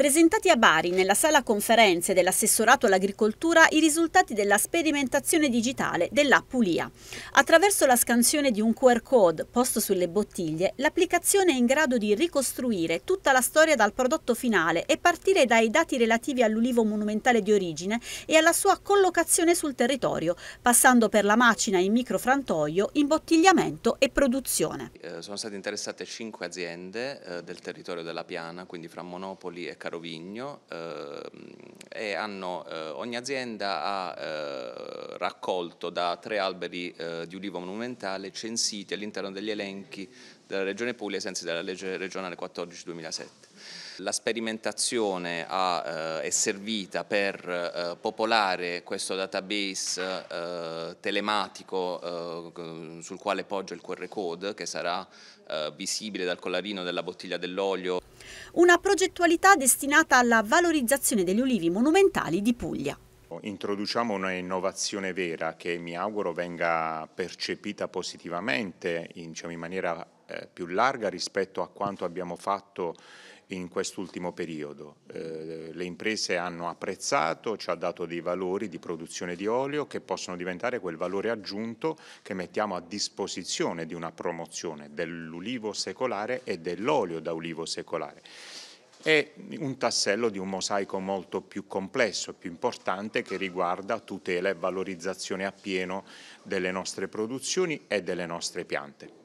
Presentati a Bari nella sala conferenze dell'assessorato all'agricoltura i risultati della sperimentazione digitale dell'app Ulia. Attraverso la scansione di un QR code posto sulle bottiglie, l'applicazione è in grado di ricostruire tutta la storia dal prodotto finale e partire dai dati relativi all'ulivo monumentale di origine e alla sua collocazione sul territorio, passando per la macina in microfrantoio, imbottigliamento e produzione. Eh, sono state interessate cinque aziende eh, del territorio della Piana, quindi fra Monopoli e Carlo Carovigno ehm, e hanno, eh, ogni azienda ha eh, raccolto da tre alberi eh, di ulivo monumentale censiti all'interno degli elenchi della Regione Puglia ai sensi della legge regionale 14-2007. La sperimentazione ha, eh, è servita per eh, popolare questo database eh, telematico eh, sul quale poggia il QR code che sarà eh, visibile dal collarino della bottiglia dell'olio. Una progettualità destinata alla valorizzazione degli ulivi monumentali di Puglia introduciamo una innovazione vera che mi auguro venga percepita positivamente in, diciamo, in maniera eh, più larga rispetto a quanto abbiamo fatto in quest'ultimo periodo. Eh, le imprese hanno apprezzato, ci ha dato dei valori di produzione di olio che possono diventare quel valore aggiunto che mettiamo a disposizione di una promozione dell'ulivo secolare e dell'olio da ulivo secolare è un tassello di un mosaico molto più complesso, più importante che riguarda tutela e valorizzazione appieno delle nostre produzioni e delle nostre piante.